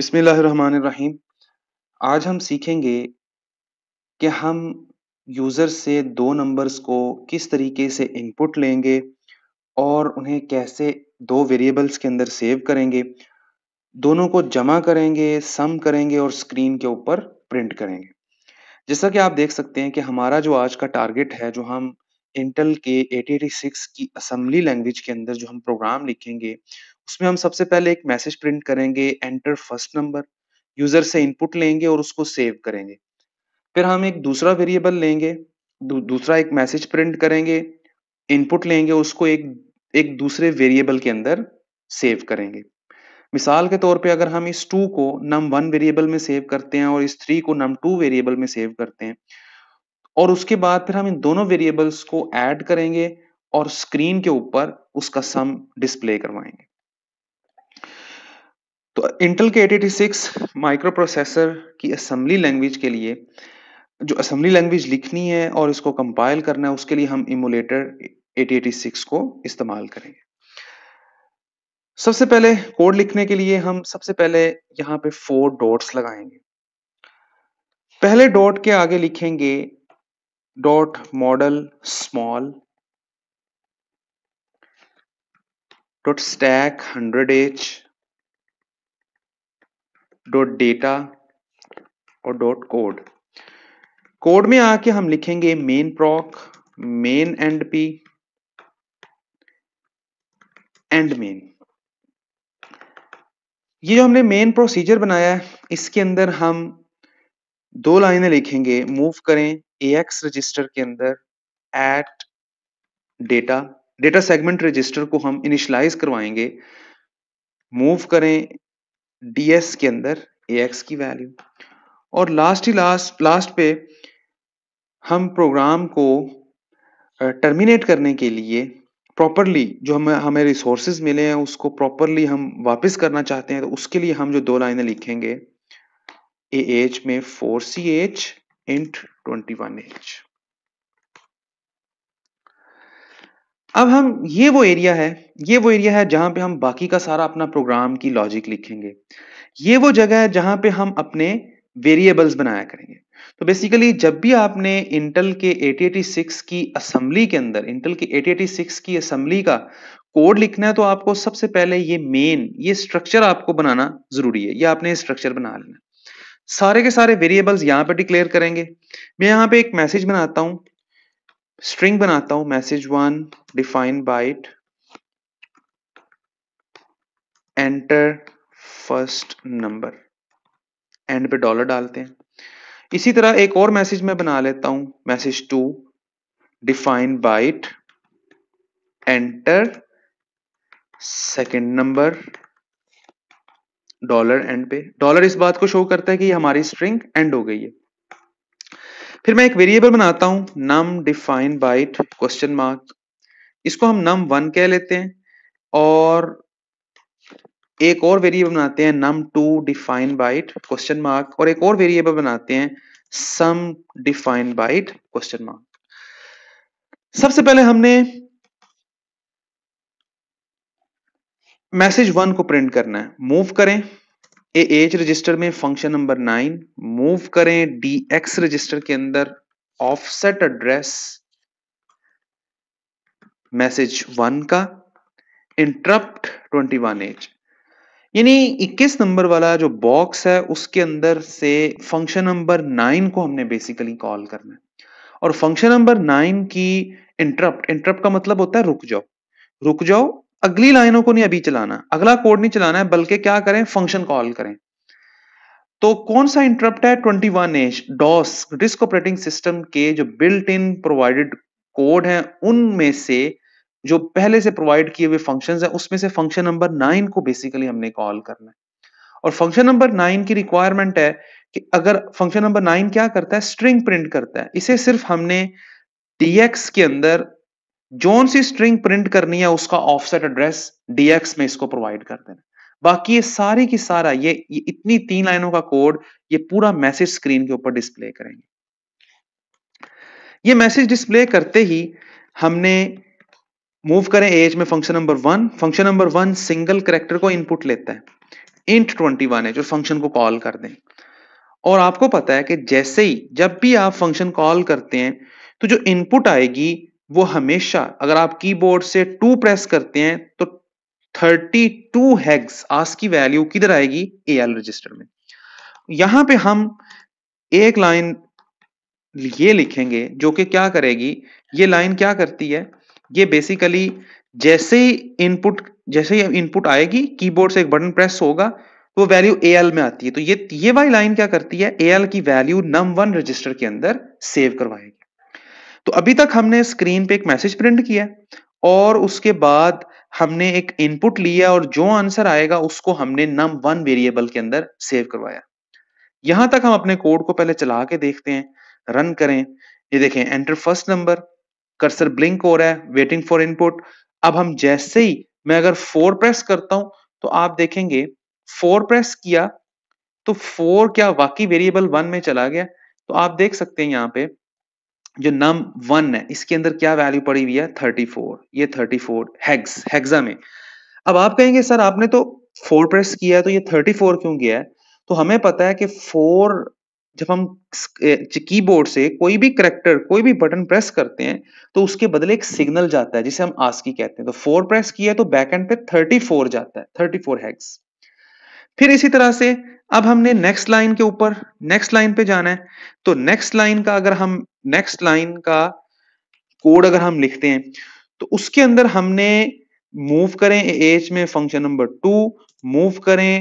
बिस्मिल्लाहिर्रहमानिर्रहीम आज हम सीखेंगे कि हम यूज़र से दो नंबर्स को किस तरीके से इनपुट लेंगे और उन्हें कैसे दो वेरिएबल्स के अंदर सेव करेंगे दोनों को जमा करेंगे सम करेंगे और स्क्रीन के ऊपर प्रिंट करेंगे जैसा कि आप देख सकते हैं कि हमारा जो आज का टारगेट है जो हम इंटेल के 8086 की असेंबली लैंग्वेज के अंदर जो हम प्रोग्राम लिखेंगे उसमें हम सबसे पहले एक मैसेज प्रिंट करेंगे एंटर फर्स्ट नंबर यूजर से इनपुट लेंगे और उसको सेव करेंगे फिर हम एक दूसरा वेरिएबल लेंगे दू, दूसरा एक मैसेज प्रिंट करेंगे इनपुट लेंगे उसको एक एक दूसरे वेरिएबल के अंदर सेव करेंगे मिसाल के तौर पे अगर हम इस टू को नम वन वेरिएबल में सेव करते हैं और इस थ्री को नम टू वेरिएबल में सेव करते हैं और उसके बाद फिर हम इन दोनों वेरिएबल्स को ऐड करेंगे और स्क्रीन के ऊपर उसका सम डिस्प्ले करवाएंगे तो इंटेल के 86 माइक्रो प्रोसेसर की असेंबली लैंग्वेज के लिए जो असेंबली लैंग्वेज लिखनी है और इसको कंपाइल करना है उसके लिए हम इमुलेटर 8086 को इस्तेमाल करेंगे सबसे पहले कोड लिखने के लिए हम सबसे पहले यहां पे फोर डॉट्स लगाएंगे पहले डॉट के आगे लिखेंगे dot model small dot stack 100h dot data और डॉट कोड कोड में आके हम लिखेंगे main proc main end P end main ये जो हमने मेन प्रोसीजर बनाया है इसके अंदर हम दो लाइनें लिखेंगे मूव करें ए एक्स रजिस्टर के अंदर at data data segment register को हम इनिशलाइज करवाएंगे मूव करें डीएस के अंदर ए एक्स की वैल्यू और लास्ट ही लास्ट लास्ट पे हम प्रोग्राम को टर्मिनेट करने के लिए प्रॉपरली जो हमें हमें रिसोर्सेज मिले हैं उसको प्रॉपरली हम वापस करना चाहते हैं तो उसके लिए हम जो दो लाइनें लिखेंगे एच में four C H int twenty one H अब हम ये वो एरिया है ये वो एरिया है जहां पे हम बाकी का सारा अपना प्रोग्राम की लॉजिक लिखेंगे ये वो जगह है जहां पे हम अपने वेरिएबल्स बनाया करेंगे तो बेसिकली जब भी आपने इंटेल के 8086 की असम्बली के अंदर इंटेल के 8086 की असम्बली का कोड लिखना है तो आपको सबसे पहले ये मेन ये स्ट्रक्चर आपको बनाना जरूरी है ये आपने स्ट्रक्चर बना लेना सारे के सारे वेरिएबल्स यहाँ पर डिक्लेयर करेंगे मैं यहाँ पे एक मैसेज बनाता हूँ स्ट्रिंग बनाता हूँ message one define byte enter first number end पे डॉलर डालते हैं इसी तरह एक और मैसेज मैं बना लेता हूं message two define byte enter second number dollar end पे डॉलर इस बात को शो करता है कि हमारी स्ट्रिंग एंड हो गई है फिर मैं एक वेरिएबल बनाता हूं num define byte question mark इसको हम नम वन कह लेते हैं और एक और वेरिएबल बनाते हैं num two define byte question mark और एक और वेरिएबल बनाते हैं sum define byte question mark सबसे पहले हमने मैसेज वन को प्रिंट करना है मूव करें ए एज रजिस्टर में फंक्शन नंबर नाइन मूव करें डी एक्स रजिस्टर के अंदर ऑफसेट एड्रेस मैसेज वन का इंटरप्ट ट्वेंटी वन एज यानी इक्कीस नंबर वाला जो बॉक्स है उसके अंदर से फंक्शन नंबर नाइन को हमने बेसिकली कॉल करना है और फंक्शन नंबर नाइन की इंटरप्ट इंटरप्ट का मतलब होता है रुक जाओ रुक जाओ अगली लाइनों को नहीं अभी चलाना अगला कोड नहीं चलाना है बल्कि क्या करें फंक्शन कॉल करें तो कौन सा इंटरप्ट है 21 H DOS disk operating system के जो बिल्ट इन प्रोवाइडेड कोड हैं उनमें से जो पहले से प्रोवाइड किए हुए फंक्शंस हैं उसमें से फंक्शन नंबर नाइन को बेसिकली हमने कॉल करना है और फंक्शन नंबर नाइन की रिक्वायरमेंट है कि अगर फंक्शन नंबर नाइन क्या करता है स्ट्रिंग प्रिंट करता है इसे सिर्फ हमने डीएक्स के अंदर जोन सी स्ट्रिंग प्रिंट करनी है उसका ऑफसेट एड्रेस डीएक्स में इसको प्रोवाइड कर देना बाकी ये सारे की सारा ये, ये इतनी तीन लाइनों का कोड ये पूरा मैसेज स्क्रीन के ऊपर डिस्प्ले करेंगे ये मैसेज डिस्प्ले करते ही हमने मूव करें एज में function number one function number one single character को इनपुट लेता है इंट ट्वेंटी वन है जो फंक्शन को कॉल कर दें और आपको पता है कि जैसे ही जब भी आप फंक्शन कॉल करते हैं तो जो इनपुट आएगी वो हमेशा अगर आप कीबोर्ड से टू प्रेस करते हैं तो 32 हेक्स आस की वैल्यू किधर आएगी ए रजिस्टर में यहां पे हम एक लाइन ये लिखेंगे जो कि क्या करेगी ये लाइन क्या करती है ये बेसिकली जैसे ही इनपुट जैसे ही इनपुट आएगी कीबोर्ड से एक बटन प्रेस होगा तो वैल्यू ए में आती है तो ये ये वाली लाइन क्या करती है ए की वैल्यू नम वन रजिस्टर के अंदर सेव करवाएगी तो अभी तक हमने स्क्रीन पे एक मैसेज प्रिंट किया और उसके बाद हमने एक इनपुट लिया और जो आंसर आएगा उसको हमने नम वन वेरिएबल के अंदर सेव करवाया यहां तक हम अपने कोड को पहले चला के देखते हैं रन करें ये देखें enter first number cursor blink हो रहा है वेटिंग फॉर इनपुट अब हम जैसे ही मैं अगर फोर प्रेस करता हूं तो आप देखेंगे फोर प्रेस किया तो फोर क्या वाकई वेरिएबल वन में चला गया तो आप देख सकते हैं यहाँ पे जो नम वन है इसके अंदर क्या वैल्यू पड़ी हुई है थर्टी फोर ये थर्टी फोर हेक्स हेक्सा में अब आप कहेंगे सर आपने तो फोर प्रेस किया है तो ये थर्टी फोर क्यों किया है तो हमें पता है कि फोर जब हम कीबोर्ड से कोई भी करेक्टर कोई भी बटन प्रेस करते हैं तो उसके बदले एक सिग्नल जाता है जिसे हम आसकी कहते हैं तो फोर प्रेस किया तो बैक एंड पे थर्टी फोर जाता है थर्टी फोर हैक्स फिर इसी तरह से अब हमने नेक्स्ट लाइन के ऊपर नेक्स्ट लाइन पे जाना है तो नेक्स्ट लाइन का अगर हम नेक्स्ट लाइन का कोड अगर हम लिखते हैं तो उसके अंदर हमने मूव करें एच में फंक्शन नंबर टू मूव करें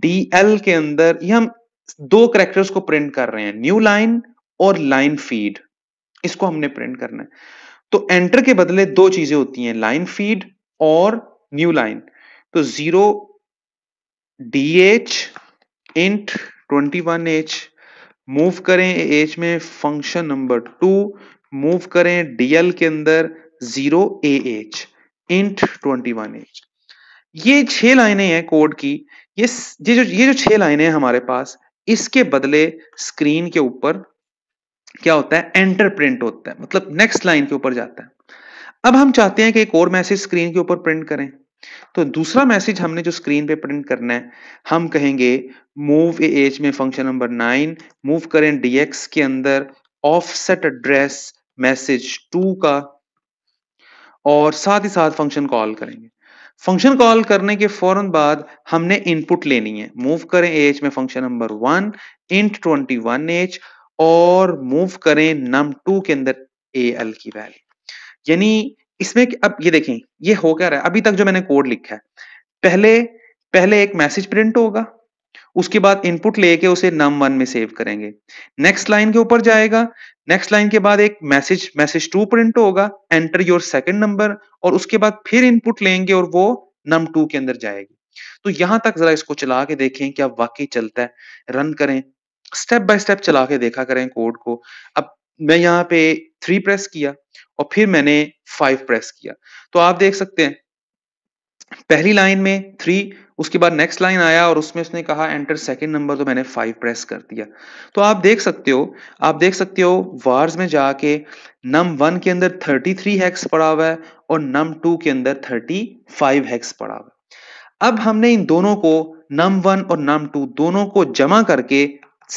डी एल के अंदर ये हम दो करेक्टर्स को प्रिंट कर रहे हैं न्यू लाइन और लाइन फीड इसको हमने प्रिंट करना है तो एंटर के बदले दो चीजें होती हैं लाइन फीड और न्यू लाइन तो zero D H int twenty one H move करें एच में फंक्शन नंबर टू मूव करें डीएल के अंदर zero A H int twenty one H ये छह लाइनें हैं कोड की ये ये जो ये जो छह लाइनें हैं हमारे पास इसके बदले स्क्रीन के ऊपर क्या होता है एंटर प्रिंट होता है मतलब नेक्स्ट लाइन के ऊपर जाता है अब हम चाहते हैं कि एक और मैसेज स्क्रीन के ऊपर प्रिंट करें तो दूसरा मैसेज हमने जो स्क्रीन पे प्रिंट करना है हम कहेंगे मूव ए एज में फंक्शन नंबर नाइन मूव करें डीएक्स के अंदर ऑफसेट एड्रेस मैसेज टू का और साथ ही साथ फंक्शन कॉल करेंगे फंक्शन कॉल करने के फौरन बाद हमने इनपुट लेनी है मूव करें एच में function number one int twenty one H और मूव करें नम टू के अंदर ए एल की वैल्यू यानी इसमें अब ये देखें ये हो क्या रहा है अभी तक जो मैंने कोड लिखा है पहले पहले एक मैसेज प्रिंट होगा उसके बाद इनपुट लेके उसे नम वन में सेव करेंगे नेक्स्ट लाइन के ऊपर जाएगा नेक्स्ट लाइन के बाद एक मैसेज मैसेज टू प्रिंट होगा एंटर योर सेकंड नंबर और उसके बाद फिर इनपुट लेंगे और वो नम टू के अंदर जाएगी तो यहां तक जरा इसको चला के देखें क्या वाकई चलता है रन करें स्टेप बाय स्टेप चला के देखा करें कोड को अब मैं यहाँ पे थ्री प्रेस किया और फिर मैंने फाइव प्रेस किया तो आप देख सकते हैं पहली लाइन में थ्री उसके बाद नेक्स्ट लाइन आया और उसमें उसने कहा एंटर सेकंड नंबर तो मैंने फाइव प्रेस कर दिया तो आप देख सकते हो आप देख सकते हो वार्स में जाके नम वन के अंदर थर्टी थ्री हैक्स पड़ा हुआ है और नम टू के अंदर थर्टी फाइव हैक्स पड़ा हुआ है अब हमने इन दोनों को नम वन और नम टू दोनों को जमा करके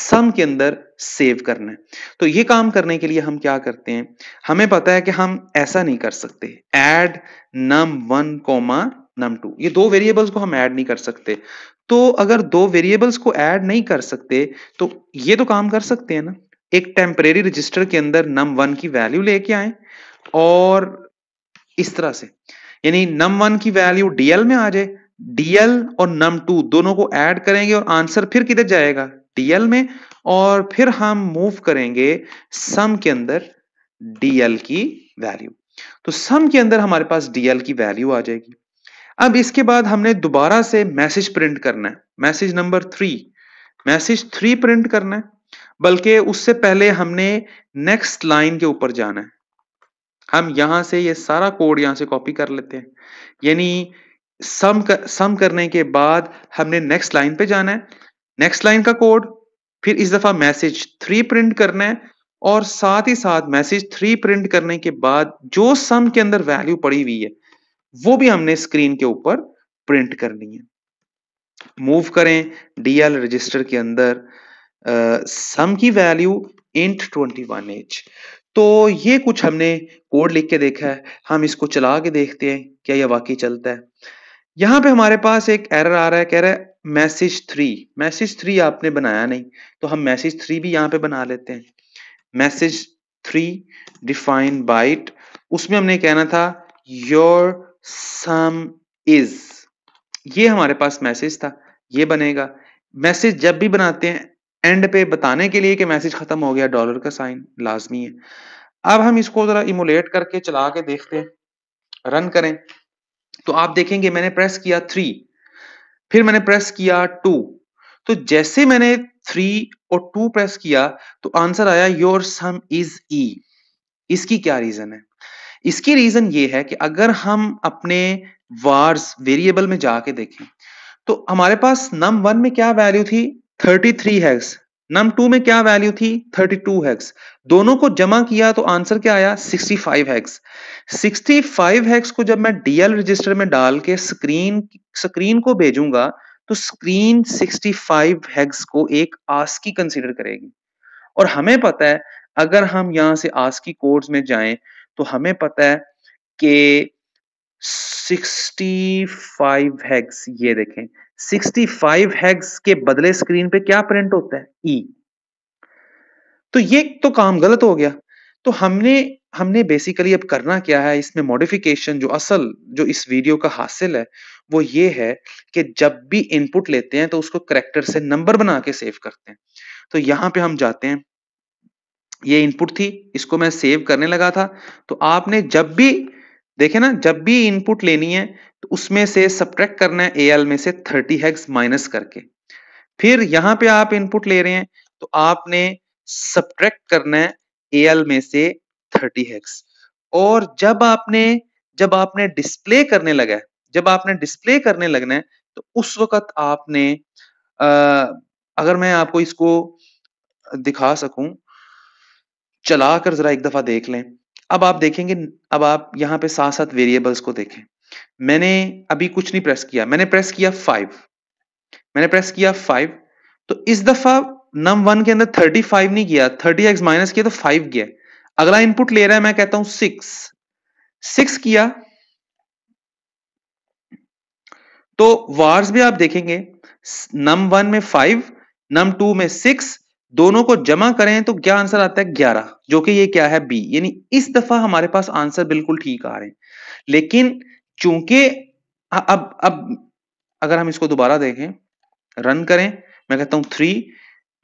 सम के अंदर सेव करना है तो ये काम करने के लिए हम क्या करते हैं हमें पता है कि हम ऐसा नहीं कर सकते add num one comma num two ये दो वेरिएबल्स को हम ऐड नहीं कर सकते तो अगर दो वेरिएबल्स को ऐड नहीं कर सकते तो ये तो काम कर सकते हैं ना एक टेम्परेरी रजिस्टर के अंदर नम वन की वैल्यू लेके आए और इस तरह से यानी नम वन की वैल्यू डीएल में आ जाए डीएल और नम टू दोनों को ऐड करेंगे और आंसर फिर किधर जाएगा डीएल में और फिर हम मूव करेंगे सम के अंदर डीएल की वैल्यू तो सम के अंदर हमारे पास डीएल की वैल्यू आ जाएगी अब इसके बाद हमने दोबारा से मैसेज प्रिंट करना है message number three message three print करना है बल्कि उससे पहले हमने नेक्स्ट लाइन के ऊपर जाना है हम यहां से ये यह सारा कोड यहां से कॉपी कर लेते हैं यानी सम कर, सम करने के बाद हमने नेक्स्ट लाइन पे जाना है नेक्स्ट लाइन का कोड फिर इस दफा मैसेज थ्री प्रिंट करना है और साथ ही साथ मैसेज थ्री प्रिंट करने के बाद जो सम के अंदर वैल्यू पड़ी हुई है वो भी हमने स्क्रीन के ऊपर प्रिंट करनी है मूव करें डीएल रजिस्टर के अंदर सम की value int twenty one H तो ये कुछ हमने कोड लिख के देखा है हम इसको चला के देखते हैं क्या यह वाकई चलता है यहां पे हमारे पास एक एरर आ रहा है कह रहा है मैसेज थ्री मैसेज थ्री आपने बनाया नहीं तो हम मैसेज थ्री भी यहाँ पे बना लेते हैं मैसेज थ्री डिफाइन बाइट उसमें हमने कहना था योर सम इज ये हमारे पास मैसेज था ये बनेगा मैसेज जब भी बनाते हैं एंड पे बताने के लिए कि मैसेज खत्म हो गया डॉलर का साइन लाजमी है अब हम इसको जरा इमोलेट करके चला के देखते हैं रन करें तो आप देखेंगे मैंने प्रेस किया थ्री फिर मैंने प्रेस किया टू तो जैसे मैंने थ्री और टू प्रेस किया तो आंसर आया योर सम इज ई इसकी क्या रीजन है इसकी रीजन ये है कि अगर हम अपने वार्स वेरिएबल में जाके देखें तो हमारे पास नम वन में क्या वैल्यू थी thirty three hex num two में क्या वैल्यू थी 32 हेक्स दोनों को जमा किया तो आंसर क्या आया 65 हेक्स 65 हेक्स को जब मैं डीएल रजिस्टर में डाल के स्क्रीन स्क्रीन को भेजूंगा तो स्क्रीन 65 हेक्स को एक आस्की कंसीडर करेगी और हमें पता है अगर हम यहां से आस्की कोड्स में जाएं तो हमें पता है कि 65 हेक्स ये देखें 65 हैग्स के बदले स्क्रीन पे क्या प्रिंट होता है ई e. तो ये तो काम गलत हो गया तो हमने हमने बेसिकली अब करना क्या है इसमें मॉडिफिकेशन जो असल जो इस वीडियो का हासिल है वो ये है कि जब भी इनपुट लेते हैं तो उसको करेक्टर से नंबर बना के सेव करते हैं तो यहां पे हम जाते हैं ये इनपुट थी इसको मैं सेव करने लगा था तो आपने जब भी देखे ना जब भी इनपुट लेनी है तो उसमें से सब्ट्रैक्ट करना है ए एल में से थर्टी हैक्स माइनस करके फिर यहां पे आप इनपुट ले रहे हैं तो आपने सब्ट्रैक्ट करना है ए एल में से थर्टी हैक्स और जब आपने जब आपने डिस्प्ले करने लगा है जब आपने डिस्प्ले करने लगना है तो उस वक्त आपने आ, अगर मैं आपको इसको दिखा सकूं चला कर जरा एक दफा देख लें अब आप देखेंगे अब आप यहाँ पे साथ साथ वेरिएबल्स को देखें मैंने अभी कुछ नहीं प्रेस किया मैंने प्रेस किया फाइव मैंने प्रेस किया फाइव तो इस दफा नम वन के अंदर थर्टी फाइव नहीं किया थर्टी एक्स माइनस किया तो फाइव गया अगला इनपुट ले रहा है मैं कहता हूं सिक्स सिक्स किया तो वार्स भी आप देखेंगे नम वन में फाइव नम टू में सिक्स दोनों को जमा करें तो क्या आंसर आता है ग्यारह जो कि ये क्या है बी यानी इस दफा हमारे पास आंसर बिल्कुल ठीक आ रहे हैं लेकिन चूंकि अब अब अगर हम इसको दोबारा देखें रन करें मैं कहता हूं थ्री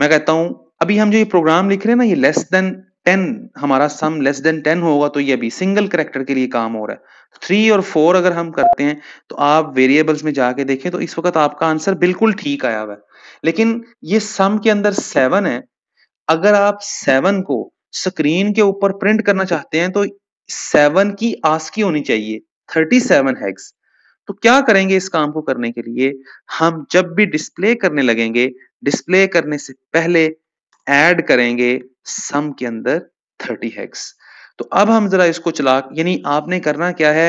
मैं कहता हूं अभी हम जो ये प्रोग्राम लिख रहे हैं ना ये लेस देन टेन हमारा सम लेस देन टेन होगा तो ये अभी सिंगल करेक्टर के लिए काम हो रहा है थ्री और फोर अगर हम करते हैं तो आप वेरिएबल्स में जाके देखें तो इस वक्त आपका आंसर बिल्कुल ठीक आया हुआ है लेकिन ये सम के अंदर सेवन है अगर आप सेवन को स्क्रीन के ऊपर प्रिंट करना चाहते हैं तो सेवन की आस्की होनी चाहिए थर्टी सेवन हैग्स तो क्या करेंगे इस काम को करने के लिए हम जब भी डिस्प्ले करने लगेंगे डिस्प्ले करने से पहले ऐड करेंगे सम के अंदर थर्टी हैक्स तो अब हम जरा इसको चला यानी आपने करना क्या है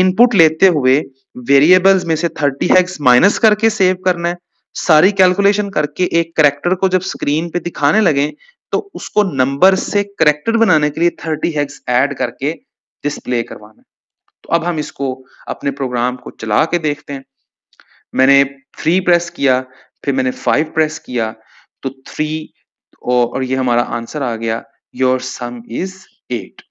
इनपुट लेते हुए वेरिएबल्स में से थर्टी हैक्स माइनस करके सेव करना है सारी कैलकुलेशन करके एक करेक्टर को जब स्क्रीन पे दिखाने लगे तो उसको नंबर से करेक्टर बनाने के लिए थर्टी हैक्स ऐड करके डिस्प्ले करवाना है तो अब हम इसको अपने प्रोग्राम को चला के देखते हैं मैंने थ्री प्रेस किया फिर मैंने फाइव प्रेस किया तो थ्री और ये हमारा आंसर आ गया योर सम इज एट